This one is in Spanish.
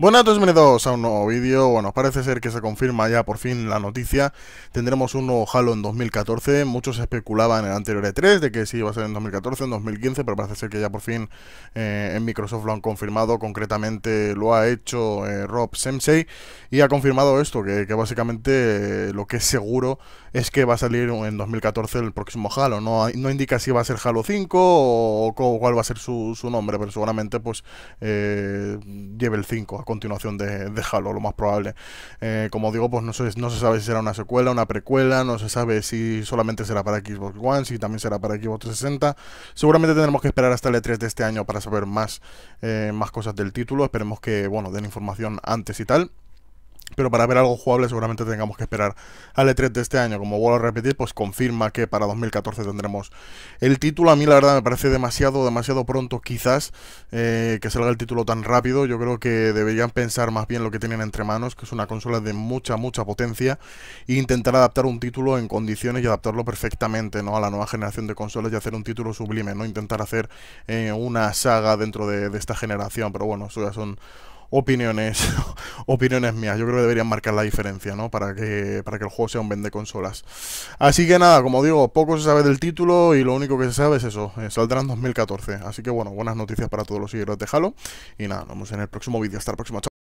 Buenas, bienvenidos a un nuevo vídeo. Bueno, parece ser que se confirma ya por fin la noticia. Tendremos un nuevo Halo en 2014. Muchos especulaban en el anterior E3 de que sí iba a ser en 2014, en 2015, pero parece ser que ya por fin eh, en Microsoft lo han confirmado. Concretamente lo ha hecho eh, Rob semsei y ha confirmado esto, que, básicamente eh, lo que es seguro es que va a salir en 2014 el próximo Halo. No, no indica si va a ser Halo 5 o, cuál va a ser su, nombre, pero seguramente pues eh, lleve el 5 a continuación de, Halo, lo más probable. Eh, como digo, pues no se, no se sabe si será una secuela, una precuela, no se sabe si solamente será para Xbox One, si también será para Xbox 360. Seguramente tendremos que esperar hasta el E3 de este año para saber más, eh, más cosas del título. Esperemos que, bueno, den información antes y tal pero para ver algo jugable seguramente tengamos que esperar al E3 de este año. Como vuelvo a repetir, pues confirma que para 2014 tendremos el título. A mí la verdad me parece demasiado, demasiado pronto quizás eh, que salga el título tan rápido. Yo creo que deberían pensar más bien lo que tienen entre manos, que es una consola de mucha, mucha potencia, e intentar adaptar un título en condiciones y adaptarlo perfectamente ¿no? a la nueva generación de consolas y hacer un título sublime, no intentar hacer eh, una saga dentro de, de esta generación. Pero bueno, eso ya son opiniones, opiniones mías. Yo creo que deberían marcar la diferencia, ¿no? Para que, para que el juego sea un vende consolas. Así que nada, como digo, poco se sabe del título y lo único que se sabe es eso. saldrá en 2014. Así que bueno, buenas noticias para todos los seguidores de Halo. Y nada, nos vemos en el próximo vídeo. Hasta la próxima.